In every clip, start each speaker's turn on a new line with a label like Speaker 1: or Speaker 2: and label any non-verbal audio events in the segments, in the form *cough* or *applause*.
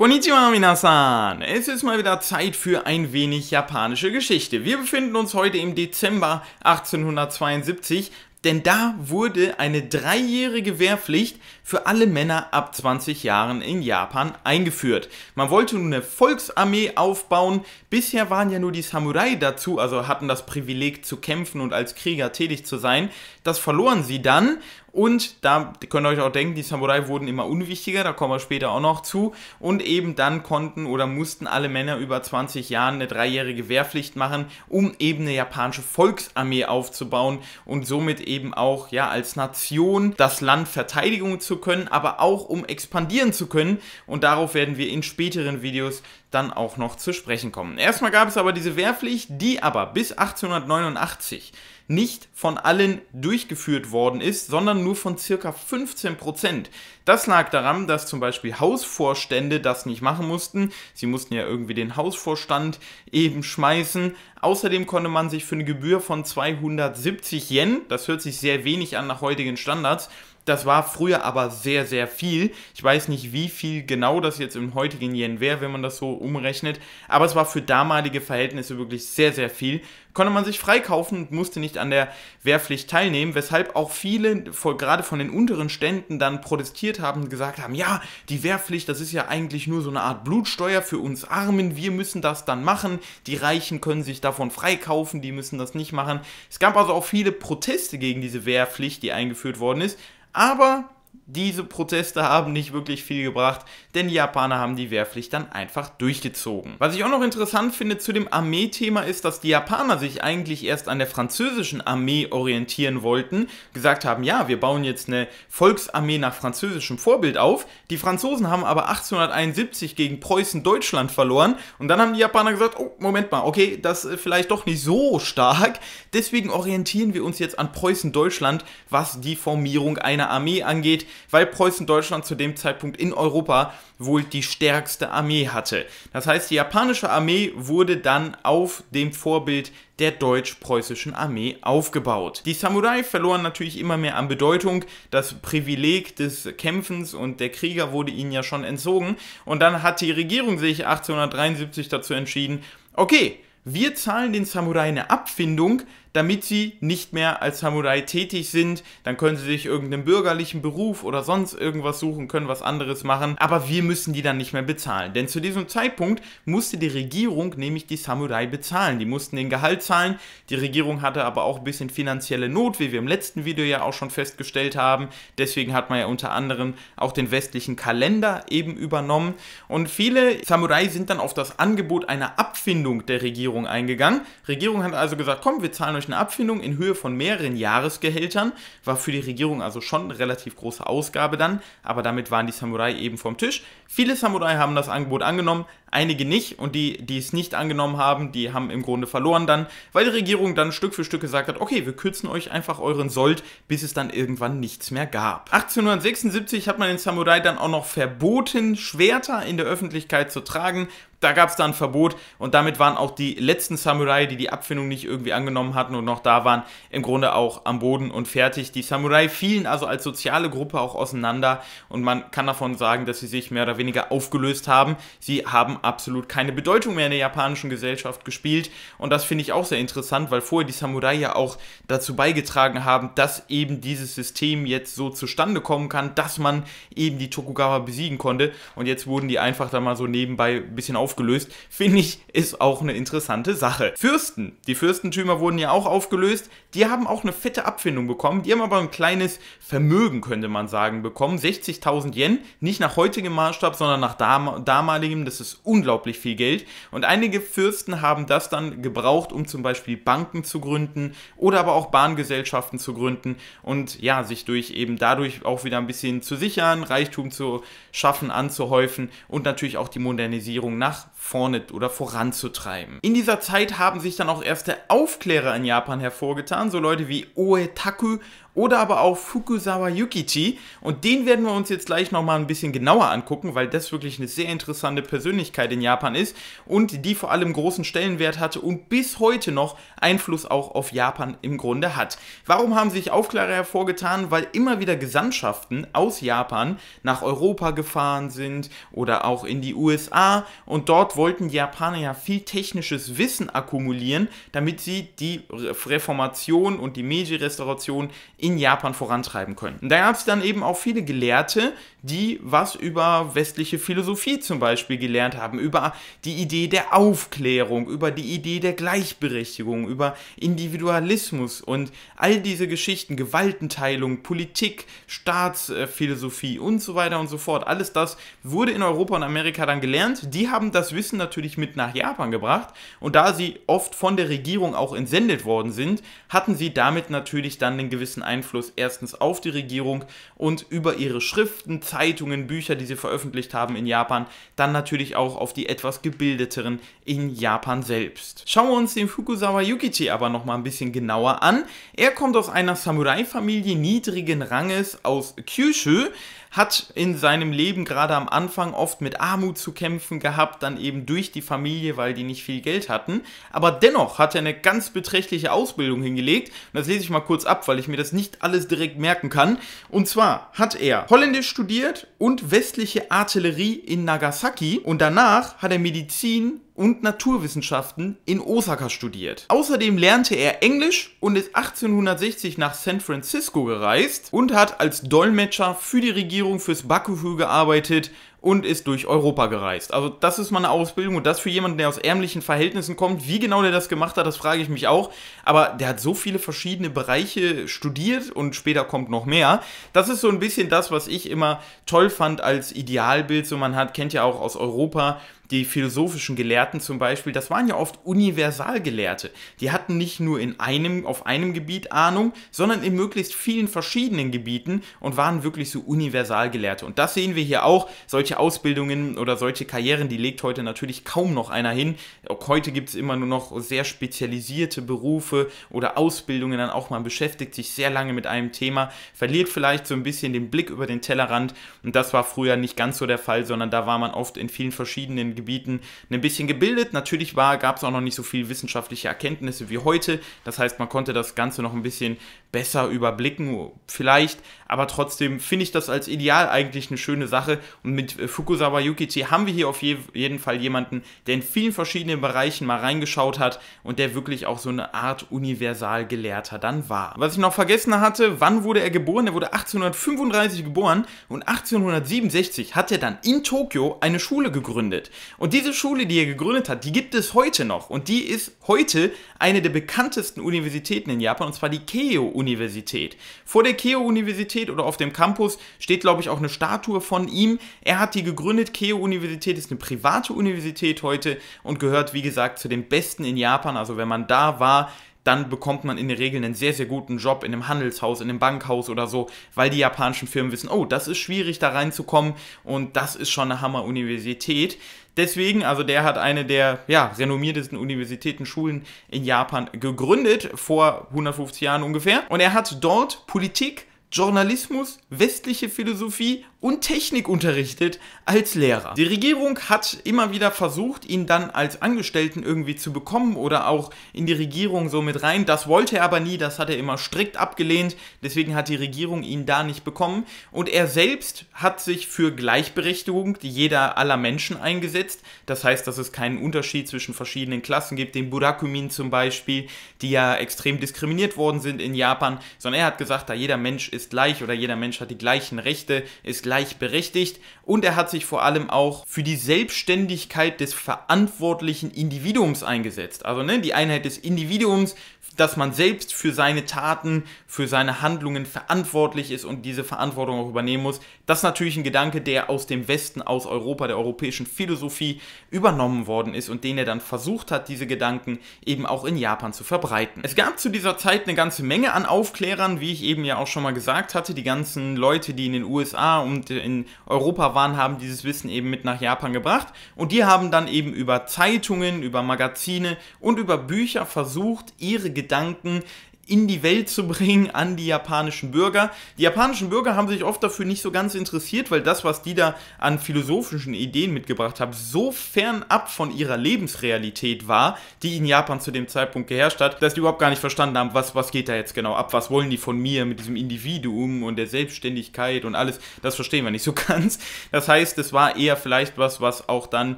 Speaker 1: Konnichiwa minasan! Es ist mal wieder Zeit für ein wenig japanische Geschichte. Wir befinden uns heute im Dezember 1872, denn da wurde eine dreijährige Wehrpflicht für alle Männer ab 20 Jahren in Japan eingeführt. Man wollte nun eine Volksarmee aufbauen. Bisher waren ja nur die Samurai dazu, also hatten das Privileg zu kämpfen und als Krieger tätig zu sein. Das verloren sie dann und da könnt ihr euch auch denken, die Samurai wurden immer unwichtiger, da kommen wir später auch noch zu. Und eben dann konnten oder mussten alle Männer über 20 Jahren eine dreijährige Wehrpflicht machen, um eben eine japanische Volksarmee aufzubauen und somit eben auch ja als Nation das Land verteidigen zu können, aber auch um expandieren zu können. Und darauf werden wir in späteren Videos dann auch noch zu sprechen kommen. Erstmal gab es aber diese Wehrpflicht, die aber bis 1889 nicht von allen durchgeführt worden ist, sondern nur von circa 15%. Prozent. Das lag daran, dass zum Beispiel Hausvorstände das nicht machen mussten. Sie mussten ja irgendwie den Hausvorstand eben schmeißen. Außerdem konnte man sich für eine Gebühr von 270 Yen, das hört sich sehr wenig an nach heutigen Standards, das war früher aber sehr, sehr viel. Ich weiß nicht, wie viel genau das jetzt im heutigen Yen wäre, wenn man das so umrechnet. Aber es war für damalige Verhältnisse wirklich sehr, sehr viel. Konnte man sich freikaufen und musste nicht an der Wehrpflicht teilnehmen, weshalb auch viele, vor, gerade von den unteren Ständen, dann protestiert haben und gesagt haben, ja, die Wehrpflicht, das ist ja eigentlich nur so eine Art Blutsteuer für uns Armen, wir müssen das dann machen, die Reichen können sich davon freikaufen, die müssen das nicht machen. Es gab also auch viele Proteste gegen diese Wehrpflicht, die eingeführt worden ist. Aber diese Proteste haben nicht wirklich viel gebracht, denn die Japaner haben die Wehrpflicht dann einfach durchgezogen. Was ich auch noch interessant finde zu dem Armeethema ist, dass die Japaner sich eigentlich erst an der französischen Armee orientieren wollten, gesagt haben, ja, wir bauen jetzt eine Volksarmee nach französischem Vorbild auf. Die Franzosen haben aber 1871 gegen Preußen Deutschland verloren und dann haben die Japaner gesagt, oh, Moment mal, okay, das ist vielleicht doch nicht so stark, deswegen orientieren wir uns jetzt an Preußen Deutschland, was die Formierung einer Armee angeht weil Preußen-Deutschland zu dem Zeitpunkt in Europa wohl die stärkste Armee hatte. Das heißt, die japanische Armee wurde dann auf dem Vorbild der deutsch-preußischen Armee aufgebaut. Die Samurai verloren natürlich immer mehr an Bedeutung, das Privileg des Kämpfens und der Krieger wurde ihnen ja schon entzogen und dann hat die Regierung sich 1873 dazu entschieden, okay, wir zahlen den Samurai eine Abfindung, damit sie nicht mehr als Samurai tätig sind. Dann können sie sich irgendeinen bürgerlichen Beruf oder sonst irgendwas suchen, können was anderes machen. Aber wir müssen die dann nicht mehr bezahlen. Denn zu diesem Zeitpunkt musste die Regierung nämlich die Samurai bezahlen. Die mussten den Gehalt zahlen. Die Regierung hatte aber auch ein bisschen finanzielle Not, wie wir im letzten Video ja auch schon festgestellt haben. Deswegen hat man ja unter anderem auch den westlichen Kalender eben übernommen. Und viele Samurai sind dann auf das Angebot einer Abfindung der Regierung eingegangen. Die Regierung hat also gesagt, komm, wir zahlen euch amerikanischen Abfindung in Höhe von mehreren Jahresgehältern, war für die Regierung also schon eine relativ große Ausgabe dann, aber damit waren die Samurai eben vom Tisch. Viele Samurai haben das Angebot angenommen, einige nicht und die, die es nicht angenommen haben, die haben im Grunde verloren dann, weil die Regierung dann Stück für Stück gesagt hat, okay, wir kürzen euch einfach euren Sold, bis es dann irgendwann nichts mehr gab. 1876 hat man den Samurai dann auch noch verboten, Schwerter in der Öffentlichkeit zu tragen, da gab es dann ein Verbot und damit waren auch die letzten Samurai, die die Abfindung nicht irgendwie angenommen hatten und noch da waren, im Grunde auch am Boden und fertig. Die Samurai fielen also als soziale Gruppe auch auseinander und man kann davon sagen, dass sie sich mehr oder weniger aufgelöst haben. Sie haben absolut keine Bedeutung mehr in der japanischen Gesellschaft gespielt. Und das finde ich auch sehr interessant, weil vorher die Samurai ja auch dazu beigetragen haben, dass eben dieses System jetzt so zustande kommen kann, dass man eben die Tokugawa besiegen konnte. Und jetzt wurden die einfach da mal so nebenbei ein bisschen aufgelöst. Finde ich, ist auch eine interessante Sache. Fürsten. Die Fürstentümer wurden ja auch aufgelöst. Die haben auch eine fette Abfindung bekommen. Die haben aber ein kleines Vermögen, könnte man sagen, bekommen. 60.000 Yen. Nicht nach heutigem Maßstab, sondern nach damaligem. Das ist unglaublich viel Geld. Und einige Fürsten haben das dann gebraucht, um zum Beispiel Banken zu gründen oder aber auch Bahngesellschaften zu gründen und ja, sich durch eben dadurch auch wieder ein bisschen zu sichern, Reichtum zu schaffen, anzuhäufen und natürlich auch die Modernisierung nach vorne oder voranzutreiben. In dieser Zeit haben sich dann auch erste Aufklärer in Japan hervorgetan, so Leute wie Oetaku oder aber auch Fukuzawa Yukichi und den werden wir uns jetzt gleich nochmal ein bisschen genauer angucken, weil das wirklich eine sehr interessante Persönlichkeit Öffentlichkeit in Japan ist und die vor allem großen Stellenwert hatte und bis heute noch Einfluss auch auf Japan im Grunde hat. Warum haben sich Aufklärer hervorgetan? Weil immer wieder Gesandtschaften aus Japan nach Europa gefahren sind oder auch in die USA und dort wollten die Japaner ja viel technisches Wissen akkumulieren, damit sie die Reformation und die Meiji-Restauration in Japan vorantreiben können. Und da gab es dann eben auch viele Gelehrte, die was über westliche Philosophie zum Beispiel gelernt haben, über die Idee der Aufklärung, über die Idee der Gleichberechtigung, über Individualismus und all diese Geschichten, Gewaltenteilung, Politik, Staatsphilosophie und so weiter und so fort. Alles das wurde in Europa und Amerika dann gelernt. Die haben das Wissen natürlich mit nach Japan gebracht und da sie oft von der Regierung auch entsendet worden sind, hatten sie damit natürlich dann einen gewissen Einfluss erstens auf die Regierung und über ihre Schriften, Zeitungen, Bücher, die sie veröffentlicht haben in Japan, dann natürlich auch auf die etwas gebildeteren in Japan selbst. Schauen wir uns den Fukuzawa Yukichi aber nochmal ein bisschen genauer an. Er kommt aus einer Samurai-Familie niedrigen Ranges aus Kyushu, hat in seinem Leben gerade am Anfang oft mit Armut zu kämpfen gehabt, dann eben durch die Familie, weil die nicht viel Geld hatten. Aber dennoch hat er eine ganz beträchtliche Ausbildung hingelegt. Und das lese ich mal kurz ab, weil ich mir das nicht alles direkt merken kann. Und zwar hat er Holländisch studiert und westliche Artillerie in Nagasaki. Und danach hat er Medizin und Naturwissenschaften in Osaka studiert. Außerdem lernte er Englisch und ist 1860 nach San Francisco gereist und hat als Dolmetscher für die Regierung fürs Bakufu gearbeitet und ist durch Europa gereist. Also das ist meine Ausbildung und das für jemanden, der aus ärmlichen Verhältnissen kommt. Wie genau der das gemacht hat, das frage ich mich auch. Aber der hat so viele verschiedene Bereiche studiert und später kommt noch mehr. Das ist so ein bisschen das, was ich immer toll fand als Idealbild. So man hat, kennt ja auch aus Europa die philosophischen Gelehrten zum Beispiel, das waren ja oft Universalgelehrte. Die hatten nicht nur in einem, auf einem Gebiet Ahnung, sondern in möglichst vielen verschiedenen Gebieten und waren wirklich so Universalgelehrte. Und das sehen wir hier auch. Solche Ausbildungen oder solche Karrieren, die legt heute natürlich kaum noch einer hin. Auch heute gibt es immer nur noch sehr spezialisierte Berufe oder Ausbildungen dann auch. Man beschäftigt sich sehr lange mit einem Thema, verliert vielleicht so ein bisschen den Blick über den Tellerrand. Und das war früher nicht ganz so der Fall, sondern da war man oft in vielen verschiedenen Gebieten. Gebieten ein bisschen gebildet. Natürlich gab es auch noch nicht so viele wissenschaftliche Erkenntnisse wie heute. Das heißt, man konnte das Ganze noch ein bisschen besser überblicken, vielleicht. Aber trotzdem finde ich das als Ideal eigentlich eine schöne Sache. Und mit äh, Fukusawa Yukichi haben wir hier auf jeden Fall jemanden, der in vielen verschiedenen Bereichen mal reingeschaut hat und der wirklich auch so eine Art Universalgelehrter dann war. Was ich noch vergessen hatte, wann wurde er geboren? Er wurde 1835 geboren und 1867 hat er dann in Tokio eine Schule gegründet. Und diese Schule, die er gegründet hat, die gibt es heute noch. Und die ist heute eine der bekanntesten Universitäten in Japan, und zwar die Keio-Universität. Vor der Keio-Universität oder auf dem Campus steht, glaube ich, auch eine Statue von ihm. Er hat die gegründet. Keio-Universität ist eine private Universität heute und gehört, wie gesagt, zu den besten in Japan. Also wenn man da war, dann bekommt man in der Regel einen sehr, sehr guten Job in einem Handelshaus, in einem Bankhaus oder so, weil die japanischen Firmen wissen, oh, das ist schwierig da reinzukommen und das ist schon eine Hammer-Universität. Deswegen, also der hat eine der ja, renommiertesten Universitäten, Schulen in Japan gegründet, vor 150 Jahren ungefähr. Und er hat dort Politik, Journalismus, westliche Philosophie und Technik unterrichtet als Lehrer. Die Regierung hat immer wieder versucht, ihn dann als Angestellten irgendwie zu bekommen oder auch in die Regierung so mit rein. Das wollte er aber nie, das hat er immer strikt abgelehnt, deswegen hat die Regierung ihn da nicht bekommen. Und er selbst hat sich für Gleichberechtigung jeder aller Menschen eingesetzt. Das heißt, dass es keinen Unterschied zwischen verschiedenen Klassen gibt, den Burakumin zum Beispiel, die ja extrem diskriminiert worden sind in Japan, sondern er hat gesagt, da jeder Mensch ist ist gleich oder jeder Mensch hat die gleichen Rechte, ist gleichberechtigt und er hat sich vor allem auch für die Selbstständigkeit des verantwortlichen Individuums eingesetzt. Also ne, die Einheit des Individuums dass man selbst für seine Taten, für seine Handlungen verantwortlich ist und diese Verantwortung auch übernehmen muss. Das ist natürlich ein Gedanke, der aus dem Westen, aus Europa, der europäischen Philosophie übernommen worden ist und den er dann versucht hat, diese Gedanken eben auch in Japan zu verbreiten. Es gab zu dieser Zeit eine ganze Menge an Aufklärern, wie ich eben ja auch schon mal gesagt hatte. Die ganzen Leute, die in den USA und in Europa waren, haben dieses Wissen eben mit nach Japan gebracht und die haben dann eben über Zeitungen, über Magazine und über Bücher versucht, ihre Gedanken Gedanken, in die Welt zu bringen an die japanischen Bürger. Die japanischen Bürger haben sich oft dafür nicht so ganz interessiert, weil das, was die da an philosophischen Ideen mitgebracht haben, so fernab von ihrer Lebensrealität war, die in Japan zu dem Zeitpunkt geherrscht hat, dass die überhaupt gar nicht verstanden haben, was, was geht da jetzt genau ab, was wollen die von mir mit diesem Individuum und der Selbstständigkeit und alles. Das verstehen wir nicht so *laughs* ganz. Das heißt, es war eher vielleicht was, was auch dann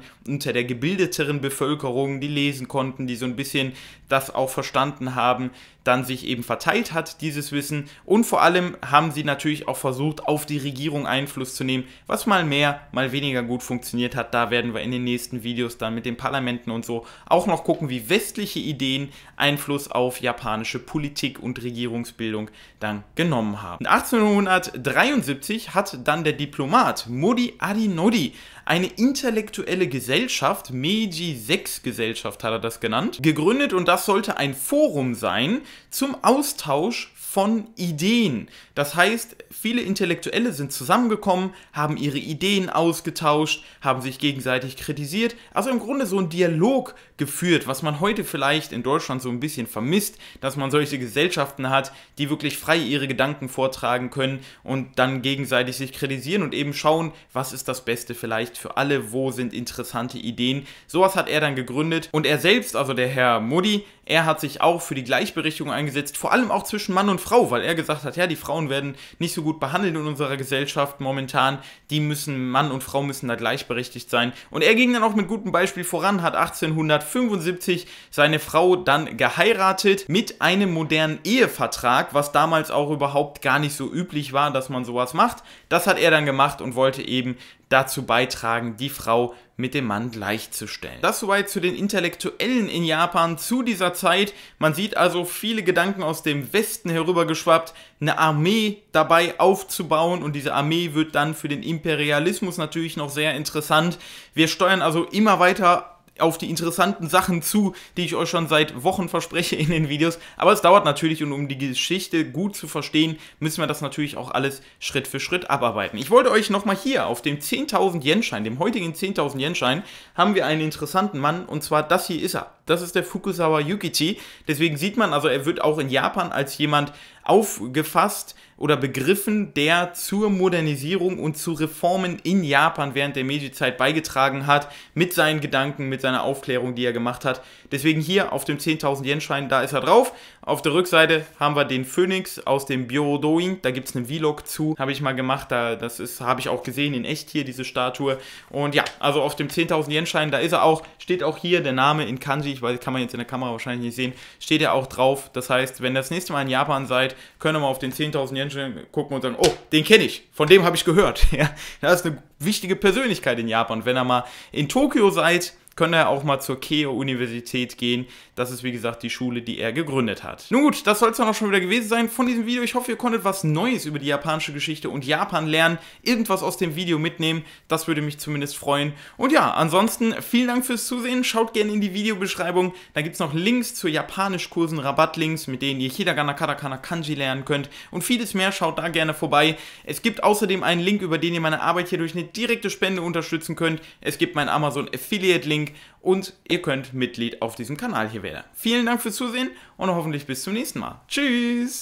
Speaker 1: unter der gebildeteren Bevölkerung, die lesen konnten, die so ein bisschen das auch verstanden haben, dann sich eben verteilt hat, dieses Wissen. Und vor allem haben sie natürlich auch versucht, auf die Regierung Einfluss zu nehmen, was mal mehr, mal weniger gut funktioniert hat. Da werden wir in den nächsten Videos dann mit den Parlamenten und so auch noch gucken, wie westliche Ideen Einfluss auf japanische Politik und Regierungsbildung dann genommen haben. 1873 hat dann der Diplomat Modi Adinodi eine intellektuelle Gesellschaft, Meiji 6 Gesellschaft hat er das genannt, gegründet und das sollte ein Forum sein zum Austausch von Ideen. Das heißt, viele Intellektuelle sind zusammengekommen, haben ihre Ideen ausgetauscht, haben sich gegenseitig kritisiert. Also im Grunde so ein Dialog geführt, was man heute vielleicht in Deutschland so ein bisschen vermisst, dass man solche Gesellschaften hat, die wirklich frei ihre Gedanken vortragen können und dann gegenseitig sich kritisieren und eben schauen, was ist das Beste vielleicht für alle, wo sind interessante Ideen. Sowas hat er dann gegründet und er selbst, also der Herr Modi, er hat sich auch für die Gleichberechtigung eingesetzt, vor allem auch zwischen Mann und Frau, weil er gesagt hat, ja, die Frauen werden nicht so gut behandelt in unserer Gesellschaft momentan. Die müssen, Mann und Frau müssen da gleichberechtigt sein. Und er ging dann auch mit gutem Beispiel voran, hat 1875 seine Frau dann geheiratet mit einem modernen Ehevertrag, was damals auch überhaupt gar nicht so üblich war, dass man sowas macht. Das hat er dann gemacht und wollte eben dazu beitragen, die Frau mit dem Mann gleichzustellen. Das soweit zu den Intellektuellen in Japan zu dieser Zeit. Man sieht also viele Gedanken aus dem Westen herübergeschwappt, eine Armee dabei aufzubauen und diese Armee wird dann für den Imperialismus natürlich noch sehr interessant. Wir steuern also immer weiter auf die interessanten Sachen zu, die ich euch schon seit Wochen verspreche in den Videos. Aber es dauert natürlich und um die Geschichte gut zu verstehen, müssen wir das natürlich auch alles Schritt für Schritt abarbeiten. Ich wollte euch nochmal hier auf dem 10.000 Yen-Schein, dem heutigen 10.000 Yen-Schein, haben wir einen interessanten Mann und zwar das hier ist er. Das ist der Fukusawa Yukichi. Deswegen sieht man, also er wird auch in Japan als jemand aufgefasst oder begriffen, der zur Modernisierung und zu Reformen in Japan während der Meiji-Zeit beigetragen hat, mit seinen Gedanken, mit seiner Aufklärung, die er gemacht hat. Deswegen hier auf dem 10.000 Yen-Schein, da ist er drauf. Auf der Rückseite haben wir den Phoenix aus dem Biodoing. Da gibt es einen Vlog zu. Habe ich mal gemacht. Da, das habe ich auch gesehen in echt hier, diese Statue. Und ja, also auf dem 10.000 Yen Schein, da ist er auch. Steht auch hier der Name in Kanji. Ich weiß, kann man jetzt in der Kamera wahrscheinlich nicht sehen. Steht er auch drauf. Das heißt, wenn ihr das nächste Mal in Japan seid, könnt ihr mal auf den 10.000 Yen Schein gucken und sagen, oh, den kenne ich. Von dem habe ich gehört. *laughs* Ja, das ist eine wichtige Persönlichkeit in Japan. Wenn ihr mal in Tokio seid, könnte er auch mal zur Keio-Universität gehen. Das ist, wie gesagt, die Schule, die er gegründet hat. Nun gut, das soll es dann auch schon wieder gewesen sein von diesem Video. Ich hoffe, ihr konntet was Neues über die japanische Geschichte und Japan lernen, irgendwas aus dem Video mitnehmen. Das würde mich zumindest freuen. Und ja, ansonsten vielen Dank fürs Zusehen. Schaut gerne in die Videobeschreibung. Da gibt es noch Links zu Japanisch-Kursen, Rabattlinks, mit denen ihr Hidagana, Katakana, Kanji lernen könnt und vieles mehr. Schaut da gerne vorbei. Es gibt außerdem einen Link, über den ihr meine Arbeit hier durch eine direkte Spende unterstützen könnt. Es gibt meinen Amazon Affiliate-Link Link und ihr könnt Mitglied auf diesem Kanal hier werden. Vielen Dank fürs Zusehen und hoffentlich bis zum nächsten Mal. Tschüss!